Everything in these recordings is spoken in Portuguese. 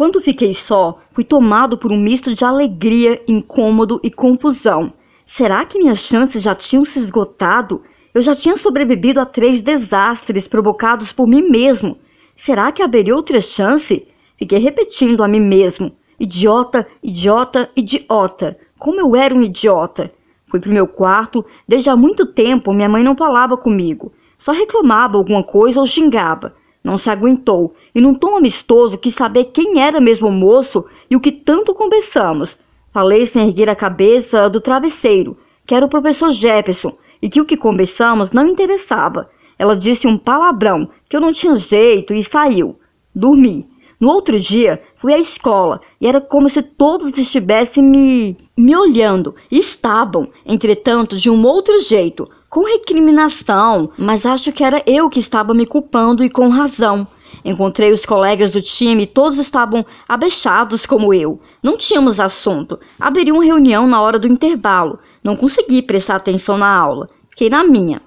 Quando fiquei só, fui tomado por um misto de alegria, incômodo e confusão. Será que minhas chances já tinham se esgotado? Eu já tinha sobrevivido a três desastres provocados por mim mesmo. Será que haveria outra chance? Fiquei repetindo a mim mesmo. Idiota, idiota, idiota. Como eu era um idiota. Fui para o meu quarto. Desde há muito tempo minha mãe não falava comigo. Só reclamava alguma coisa ou xingava. Não se aguentou, e num tom amistoso quis saber quem era mesmo o moço e o que tanto conversamos. Falei sem erguer a cabeça do travesseiro, que era o professor Jefferson, e que o que conversamos não interessava. Ela disse um palavrão, que eu não tinha jeito, e saiu. Dormi. No outro dia, fui à escola, e era como se todos estivessem me, me olhando. Estavam, entretanto, de um outro jeito, com recriminação, mas acho que era eu que estava me culpando e com razão. Encontrei os colegas do time e todos estavam abaixados como eu. Não tínhamos assunto. Haveria uma reunião na hora do intervalo. Não consegui prestar atenção na aula. Fiquei na minha.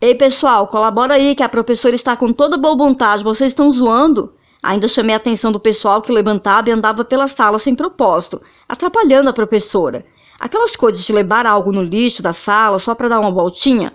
Ei, pessoal, colabora aí que a professora está com toda boa vontade. Vocês estão zoando? Ainda chamei a atenção do pessoal que levantava e andava pela sala sem propósito, atrapalhando a professora. Aquelas coisas de levar algo no lixo da sala só para dar uma voltinha.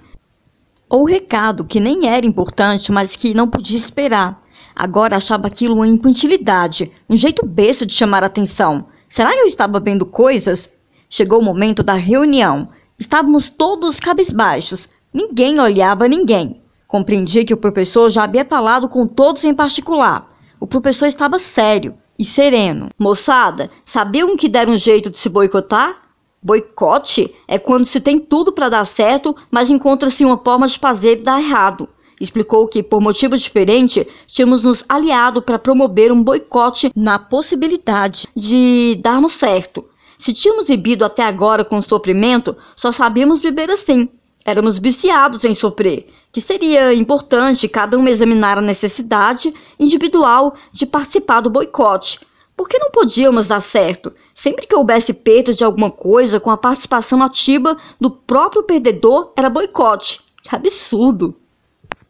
Ou recado que nem era importante, mas que não podia esperar. Agora achava aquilo uma infantilidade, um jeito besta de chamar atenção. Será que eu estava vendo coisas? Chegou o momento da reunião. Estávamos todos cabisbaixos. Ninguém olhava ninguém. Compreendi que o professor já havia falado com todos em particular. O professor estava sério e sereno. Moçada, sabiam que deram um jeito de se boicotar? Boicote é quando se tem tudo para dar certo, mas encontra-se uma forma de fazer dar errado. Explicou que, por motivo diferente, tínhamos nos aliado para promover um boicote na possibilidade de darmos certo. Se tínhamos vivido até agora com sofrimento, só sabíamos viver assim. Éramos viciados em sofrer, que seria importante cada um examinar a necessidade individual de participar do boicote, por que não podíamos dar certo? Sempre que houvesse perda de alguma coisa com a participação ativa do próprio perdedor, era boicote. Que absurdo!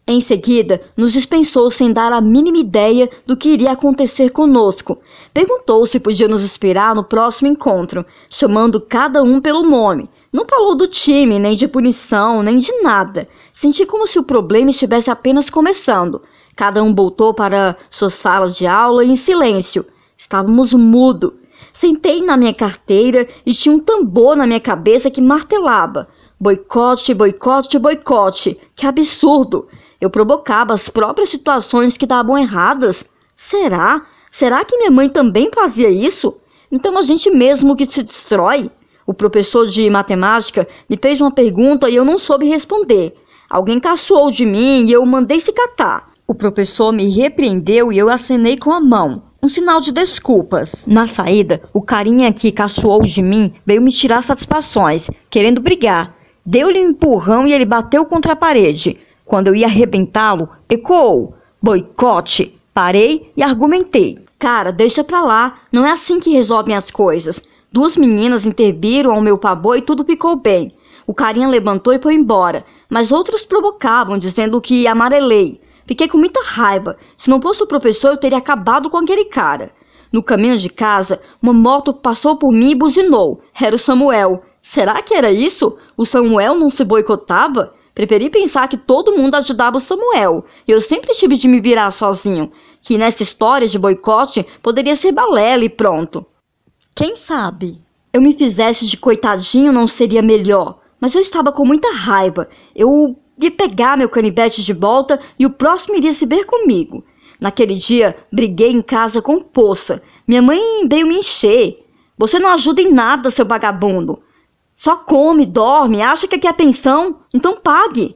Em seguida, nos dispensou sem dar a mínima ideia do que iria acontecer conosco. Perguntou se podia nos esperar no próximo encontro, chamando cada um pelo nome. Não falou do time, nem de punição, nem de nada. Senti como se o problema estivesse apenas começando. Cada um voltou para suas salas de aula em silêncio. Estávamos mudo. Sentei na minha carteira e tinha um tambor na minha cabeça que martelava. Boicote, boicote, boicote. Que absurdo! Eu provocava as próprias situações que davam erradas. Será? Será que minha mãe também fazia isso? Então a gente mesmo que se destrói. O professor de matemática me fez uma pergunta e eu não soube responder. Alguém caçoou de mim e eu mandei se catar. O professor me repreendeu e eu acenei com a mão um sinal de desculpas. Na saída, o carinha que caçoou de mim veio me tirar satisfações, querendo brigar. Deu-lhe um empurrão e ele bateu contra a parede. Quando eu ia arrebentá-lo, ecoou. Boicote. Parei e argumentei. Cara, deixa pra lá. Não é assim que resolvem as coisas. Duas meninas interviram ao meu pavor e tudo ficou bem. O carinha levantou e foi embora, mas outros provocavam, dizendo que amarelei. Fiquei com muita raiva. Se não fosse o professor, eu teria acabado com aquele cara. No caminho de casa, uma moto passou por mim e buzinou. Era o Samuel. Será que era isso? O Samuel não se boicotava? Preferi pensar que todo mundo ajudava o Samuel. Eu sempre tive de me virar sozinho. Que nessa história de boicote poderia ser balela e pronto. Quem sabe? Eu me fizesse de coitadinho não seria melhor. Mas eu estava com muita raiva. Eu de pegar meu canivete de volta e o próximo iria se ver comigo. Naquele dia, briguei em casa com poça. Minha mãe veio me encher. Você não ajuda em nada, seu vagabundo. Só come, dorme, acha que aqui é pensão? Então pague.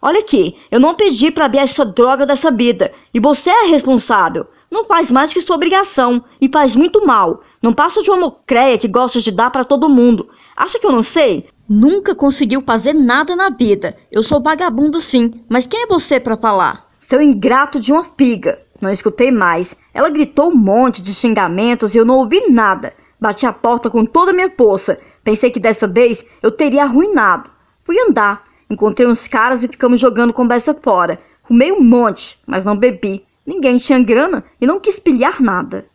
Olha aqui, eu não pedi para ver essa droga dessa vida. E você é responsável. Não faz mais que sua obrigação. E faz muito mal. Não passa de uma mocreia que gosta de dar para todo mundo. Acha que eu não sei? Nunca conseguiu fazer nada na vida. Eu sou vagabundo sim, mas quem é você para falar? Seu ingrato de uma piga. Não escutei mais. Ela gritou um monte de xingamentos e eu não ouvi nada. Bati a porta com toda a minha poça. Pensei que dessa vez eu teria arruinado. Fui andar. Encontrei uns caras e ficamos jogando conversa fora. Rumei um monte, mas não bebi. Ninguém tinha grana e não quis pilhar nada.